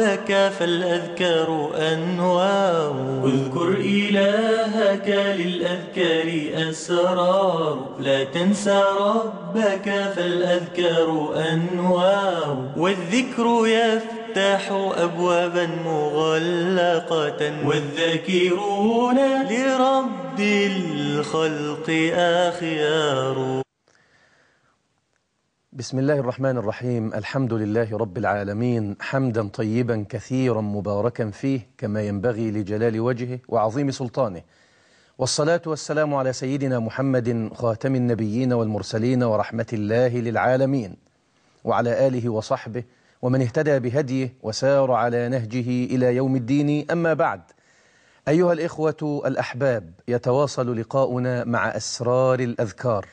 ربك فالأذكار أنوار اذكر إلهك للأذكار أسرار لا تنسى ربك فالأذكار أنوار والذكر يفتح أبوابا مغلقة والذاكرون لرب الخلق أخيار بسم الله الرحمن الرحيم الحمد لله رب العالمين حمدا طيبا كثيرا مباركا فيه كما ينبغي لجلال وجهه وعظيم سلطانه والصلاة والسلام على سيدنا محمد خاتم النبيين والمرسلين ورحمة الله للعالمين وعلى آله وصحبه ومن اهتدى بهديه وسار على نهجه إلى يوم الدين أما بعد أيها الإخوة الأحباب يتواصل لقاؤنا مع أسرار الأذكار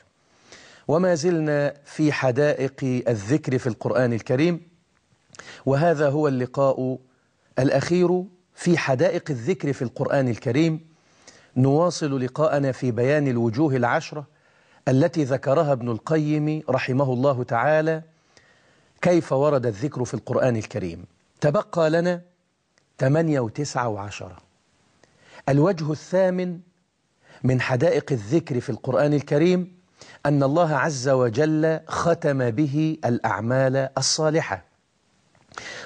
وما زلنا في حدائق الذكر في القرآن الكريم وهذا هو اللقاء الأخير في حدائق الذكر في القرآن الكريم نواصل لقاءنا في بيان الوجوه العشرة التي ذكرها ابن القيم رحمه الله تعالى كيف ورد الذكر في القرآن الكريم تبقى لنا ثمانية وتسعة وعشرة الوجه الثامن من حدائق الذكر في القرآن الكريم أن الله عز وجل ختم به الأعمال الصالحة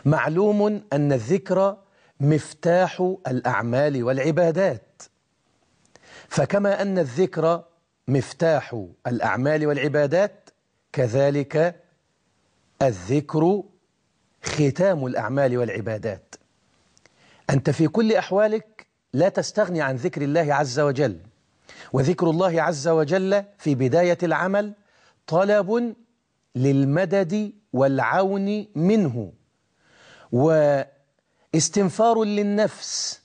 معلوم أن الذكر مفتاح الأعمال والعبادات فكما أن الذكر مفتاح الأعمال والعبادات كذلك الذكر ختام الأعمال والعبادات أنت في كل أحوالك لا تستغني عن ذكر الله عز وجل وذكر الله عز وجل في بداية العمل طلب للمدد والعون منه واستنفار للنفس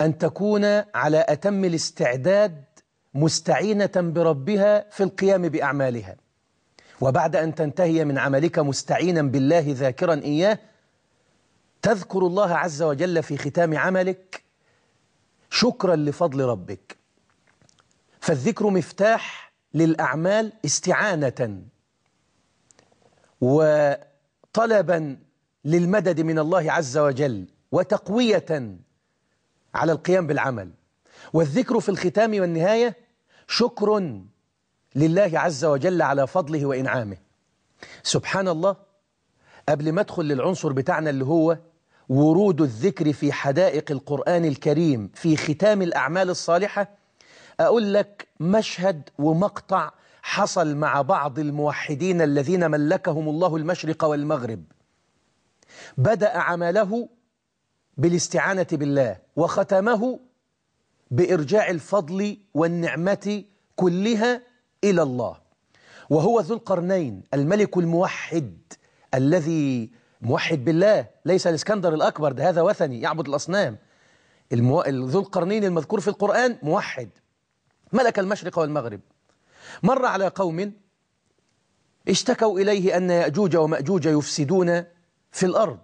أن تكون على أتم الاستعداد مستعينة بربها في القيام بأعمالها وبعد أن تنتهي من عملك مستعينا بالله ذاكرا إياه تذكر الله عز وجل في ختام عملك شكرا لفضل ربك فالذكر مفتاح للأعمال استعانة وطلبا للمدد من الله عز وجل وتقوية على القيام بالعمل والذكر في الختام والنهاية شكر لله عز وجل على فضله وإنعامه سبحان الله قبل ما ادخل للعنصر بتاعنا اللي هو ورود الذكر في حدائق القرآن الكريم في ختام الأعمال الصالحة أقول لك مشهد ومقطع حصل مع بعض الموحدين الذين ملكهم الله المشرق والمغرب بدأ عمله بالاستعانة بالله وختمه بإرجاع الفضل والنعمة كلها إلى الله وهو ذو القرنين الملك الموحد الذي موحد بالله ليس الاسكندر الأكبر ده هذا وثني يعبد الأصنام ذو القرنين المذكور في القرآن موحد ملك المشرق والمغرب مر على قوم اشتكوا إليه أن يأجوج ومأجوج يفسدون في الأرض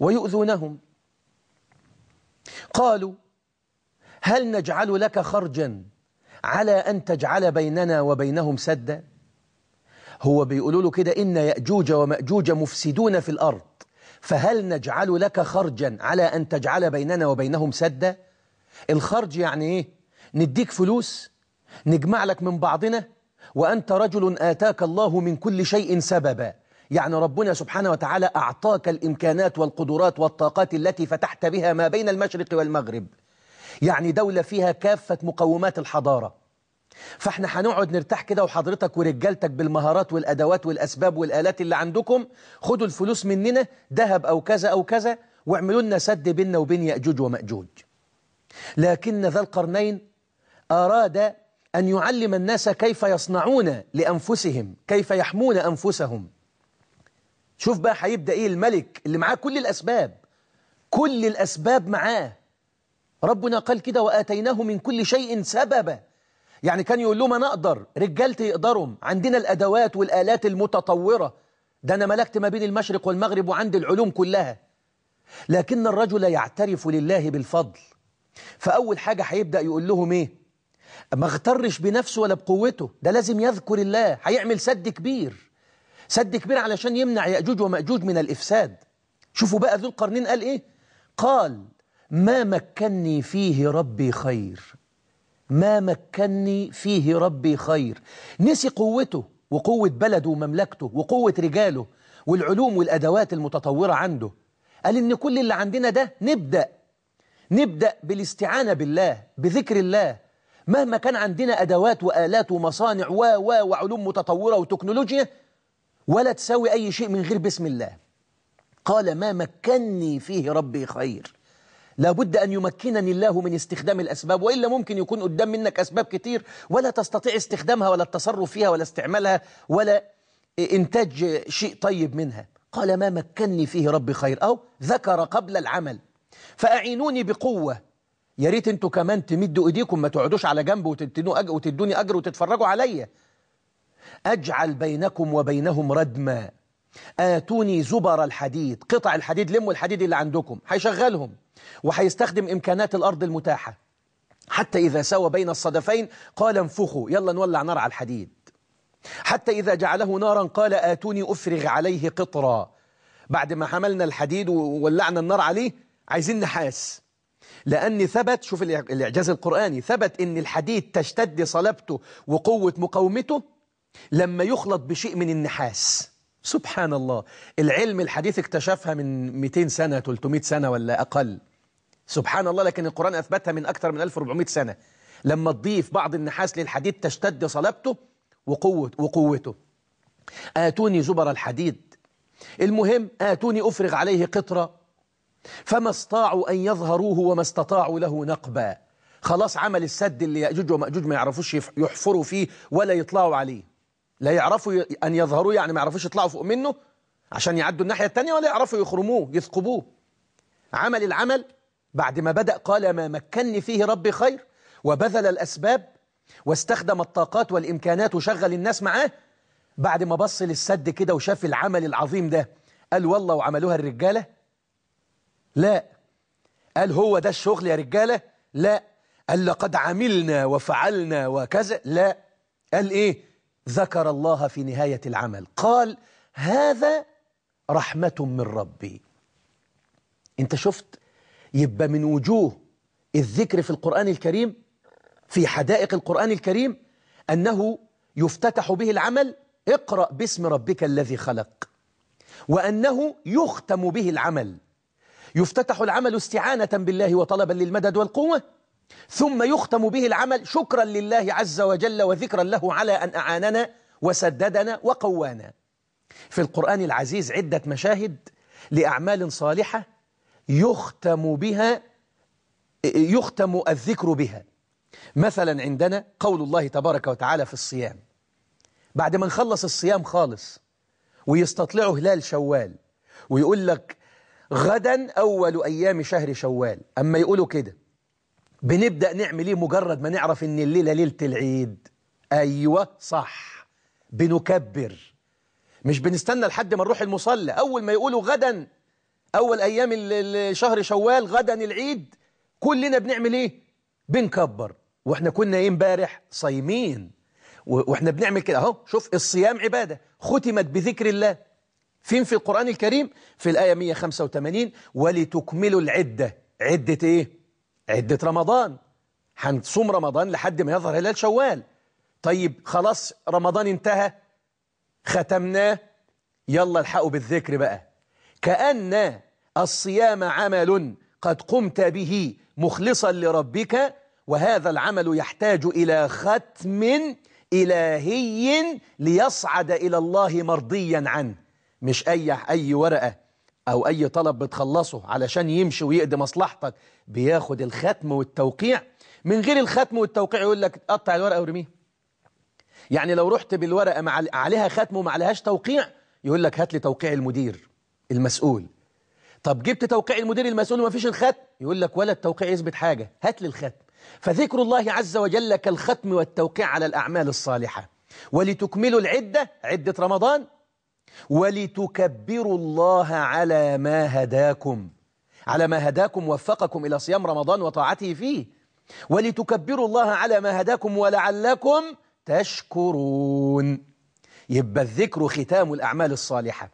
ويؤذونهم قالوا هل نجعل لك خرجا على أن تجعل بيننا وبينهم سدا هو بيقولوا له كده إن يأجوج ومأجوج مفسدون في الأرض فهل نجعل لك خرجا على أن تجعل بيننا وبينهم سدا الخرج يعني إيه نديك فلوس نجمع لك من بعضنا وأنت رجل آتاك الله من كل شيء سببا يعني ربنا سبحانه وتعالى أعطاك الإمكانات والقدرات والطاقات التي فتحت بها ما بين المشرق والمغرب يعني دولة فيها كافة مقومات الحضارة فاحنا هنقعد نرتاح كده وحضرتك ورجالتك بالمهارات والأدوات والأسباب والآلات اللي عندكم خدوا الفلوس مننا ذهب أو كذا أو كذا واعملوا لنا سد بيننا وبين يأجوج ومأجوج لكن ذا القرنين أراد أن يعلم الناس كيف يصنعون لأنفسهم كيف يحمون أنفسهم شوف بقى هيبدأ إيه الملك اللي معاه كل الأسباب كل الأسباب معاه ربنا قال كده وآتيناه من كل شيء سببا يعني كان يقول لهم أنا أقدر رجالتي يقدرهم عندنا الأدوات والآلات المتطورة ده أنا ملكت ما بين المشرق والمغرب وعندي العلوم كلها لكن الرجل يعترف لله بالفضل فأول حاجة هيبدأ يقول لهم إيه ما اغترش بنفسه ولا بقوته ده لازم يذكر الله هيعمل سد كبير سد كبير علشان يمنع يأجوج ومأجوج من الإفساد شوفوا بقى ذو القرنين قال إيه قال ما مكني فيه ربي خير ما مكني فيه ربي خير نسي قوته وقوة بلده ومملكته وقوة رجاله والعلوم والأدوات المتطورة عنده قال إن كل اللي عندنا ده نبدأ نبدأ بالاستعانة بالله بذكر الله مهما كان عندنا أدوات وآلات ومصانع و و وعلوم متطورة وتكنولوجيا ولا تساوي أي شيء من غير بسم الله قال ما مكني فيه ربي خير لابد أن يمكنني الله من استخدام الأسباب وإلا ممكن يكون قدام منك أسباب كتير ولا تستطيع استخدامها ولا التصرف فيها ولا استعمالها ولا إنتاج شيء طيب منها قال ما مكني فيه ربي خير أو ذكر قبل العمل فأعينوني بقوة يا ريت انتوا كمان تمدوا ايديكم ما تقعدوش على جنب وتدوني اجر وتدوني اجر وتتفرجوا عليا اجعل بينكم وبينهم ردما اتوني زبر الحديد قطع الحديد لموا الحديد اللي عندكم هيشغلهم وهيستخدم امكانات الارض المتاحه حتى اذا سوى بين الصدفين قال انفخوا يلا نولع نار على الحديد حتى اذا جعله نارا قال اتوني افرغ عليه قطرا بعد ما حملنا الحديد وولعنا النار عليه عايزين نحاس لأن ثبت شوف الإعجاز القرآني ثبت أن الحديد تشتد صلابته وقوة مقاومته لما يخلط بشيء من النحاس سبحان الله العلم الحديث اكتشفها من 200 سنة 300 سنة ولا أقل سبحان الله لكن القرآن أثبتها من أكثر من 1400 سنة لما تضيف بعض النحاس للحديد تشتد صلابته وقوة وقوته آتوني زبر الحديد المهم آتوني أفرغ عليه قطرة فما استطاعوا أن يظهروه وما استطاعوا له نقبا خلاص عمل السد اللي يأجوج ومأجوج ما يعرفوش يحفروا فيه ولا يطلعوا عليه لا يعرفوا أن يظهروه يعني ما يعرفوش يطلعوا فوق منه عشان يعدوا الناحية التانية ولا يعرفوا يخرموه يثقبوه عمل العمل بعد ما بدأ قال ما مكني فيه ربي خير وبذل الأسباب واستخدم الطاقات والإمكانات وشغل الناس معاه بعد ما بص للسد كده وشاف العمل العظيم ده قال والله وعملوها الرجالة لا قال هو ده الشغل يا رجالة لا قال لقد عملنا وفعلنا وكذا لا قال إيه ذكر الله في نهاية العمل قال هذا رحمة من ربي انت شفت يبقى من وجوه الذكر في القرآن الكريم في حدائق القرآن الكريم أنه يفتتح به العمل اقرأ باسم ربك الذي خلق وأنه يختم به العمل يفتتح العمل استعانة بالله وطلبا للمدد والقوة ثم يختم به العمل شكرا لله عز وجل وذكرا له على أن أعاننا وسددنا وقوانا في القرآن العزيز عدة مشاهد لأعمال صالحة يختم بها يختم الذكر بها مثلا عندنا قول الله تبارك وتعالى في الصيام بعد ما نخلص الصيام خالص ويستطلعه هلال شوال ويقول لك غدا أول أيام شهر شوال أما يقولوا كده بنبدأ نعمل إيه مجرد ما نعرف إن الليلة ليلة العيد أيوة صح بنكبر مش بنستنى لحد ما نروح المصلى أول ما يقولوا غدا أول أيام شهر شوال غدا العيد كلنا بنعمل إيه بنكبر وإحنا كنا إيه امبارح صايمين وإحنا بنعمل كده أهو شوف الصيام عبادة ختمت بذكر الله فين في القرآن الكريم في الآية 185 ولتكملوا العدة عدة إيه؟ عدة رمضان هنصوم رمضان لحد ما يظهر هلال شوال طيب خلاص رمضان انتهى ختمناه يلا الحقوا بالذكر بقى كأن الصيام عمل قد قمت به مخلصا لربك وهذا العمل يحتاج إلى ختم إلهي ليصعد إلى الله مرضيا عنه مش أي أي ورقة أو أي طلب بتخلصه علشان يمشي ويقضي مصلحتك بياخد الختم والتوقيع من غير الختم والتوقيع يقول لك قطع الورقة ورميها يعني لو رحت بالورقة مع عليها ختم وما عليهاش توقيع يقول لك هات لي توقيع المدير المسؤول طب جبت توقيع المدير المسؤول وما فيش الختم يقول لك ولا التوقيع يثبت حاجة هات لي الختم فذكر الله عز وجل كالختم والتوقيع على الأعمال الصالحة ولتكملوا العدة عدة رمضان ولتكبروا الله على ما هداكم على ما هداكم وفقكم إلى صيام رمضان وطاعته فيه ولتكبروا الله على ما هداكم ولعلكم تشكرون يبقى الذكر ختام الأعمال الصالحة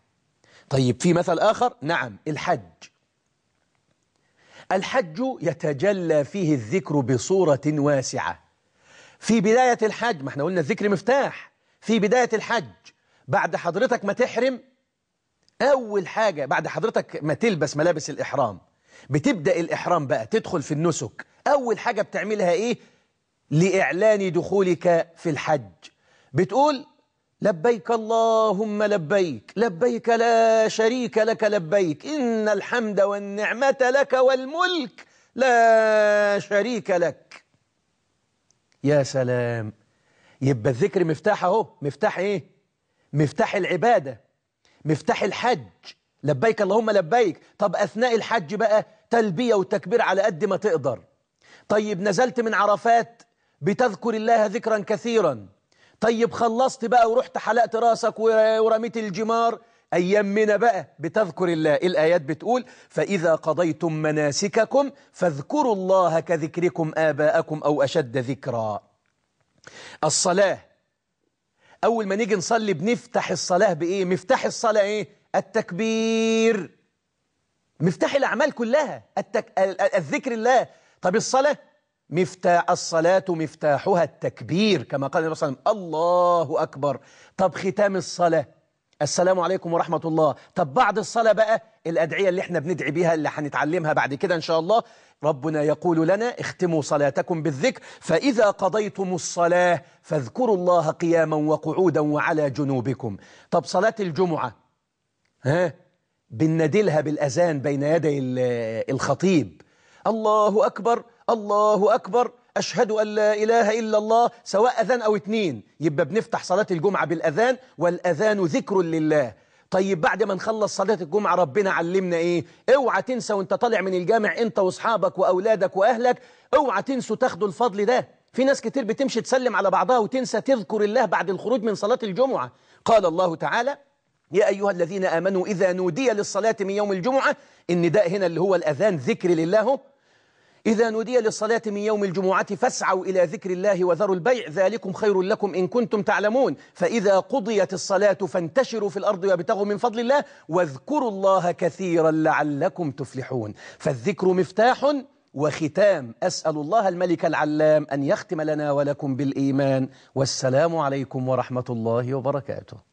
طيب في مثل آخر نعم الحج الحج يتجلى فيه الذكر بصورة واسعة في بداية الحج ما احنا قلنا الذكر مفتاح في بداية الحج بعد حضرتك ما تحرم أول حاجة بعد حضرتك ما تلبس ملابس الإحرام بتبدأ الإحرام بقى تدخل في النسك أول حاجة بتعملها إيه لإعلان دخولك في الحج بتقول لبيك اللهم لبيك لبيك لا شريك لك لبيك إن الحمد والنعمة لك والملك لا شريك لك يا سلام يبقى الذكر مفتاح اهو مفتاح ايه مفتاح العبادة مفتاح الحج لبيك اللهم لبيك طب أثناء الحج بقى تلبية وتكبير على قد ما تقدر طيب نزلت من عرفات بتذكر الله ذكرا كثيرا طيب خلصت بقى ورحت حلقت راسك ورميت الجمار أيامنا بقى بتذكر الله إيه الآيات بتقول فإذا قضيتم مناسككم فاذكروا الله كذكركم آباءكم أو أشد ذكرا الصلاة أول ما نيجي نصلي بنفتح الصلاة بإيه؟ مفتاح الصلاة إيه؟ التكبير مفتاح الأعمال كلها التك... الذكر الله طب الصلاة مفتاح الصلاة مفتاحها التكبير كما قال النبي صلى الله عليه وسلم الله أكبر طب ختام الصلاة السلام عليكم ورحمة الله طب بعد الصلاة بقى الأدعية اللي احنا بندعي بها اللي هنتعلمها بعد كده إن شاء الله ربنا يقول لنا اختموا صلاتكم بالذكر فإذا قضيتم الصلاة فاذكروا الله قياما وقعودا وعلى جنوبكم طب صلاة الجمعة ها بنناديلها بالأذان بين يدي الخطيب الله أكبر الله أكبر أشهد أن لا إله إلا الله سواء أذان أو اتنين يبقى بنفتح صلاة الجمعة بالأذان والأذان ذكر لله طيب بعد ما نخلص صلاة الجمعة ربنا علمنا ايه اوعى تنسى وانت طالع من الجامع انت واصحابك واولادك واهلك اوعى تنسوا تاخدوا الفضل ده في ناس كتير بتمشي تسلم على بعضها وتنسى تذكر الله بعد الخروج من صلاة الجمعة قال الله تعالى يا أيها الذين آمنوا إذا نودي للصلاة من يوم الجمعة النداء هنا اللي هو الأذان ذكر لله إذا نودي للصلاة من يوم الجمعة فاسعوا إلى ذكر الله وذروا البيع ذلكم خير لكم إن كنتم تعلمون فإذا قضيت الصلاة فانتشروا في الأرض وابتغوا من فضل الله واذكروا الله كثيرا لعلكم تفلحون فالذكر مفتاح وختام أسأل الله الملك العلام أن يختم لنا ولكم بالإيمان والسلام عليكم ورحمة الله وبركاته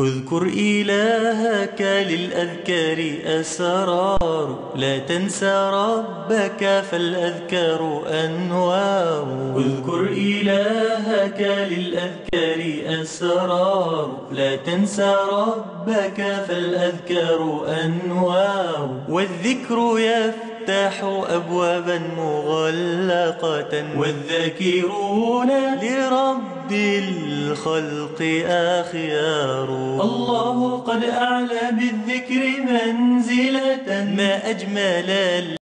اذكر إلهك للأذكار أسرار لا تنسى ربك فالأذكار أنوار اذكر إلهك للأذكار أسرار لا تنسى ربك فالأذكار أنوار والذكر يفتح يفتح أبوابا مغلقة والذاكرون لرب الخلق آخيار الله قد أعلى بالذكر منزلة ما أجمل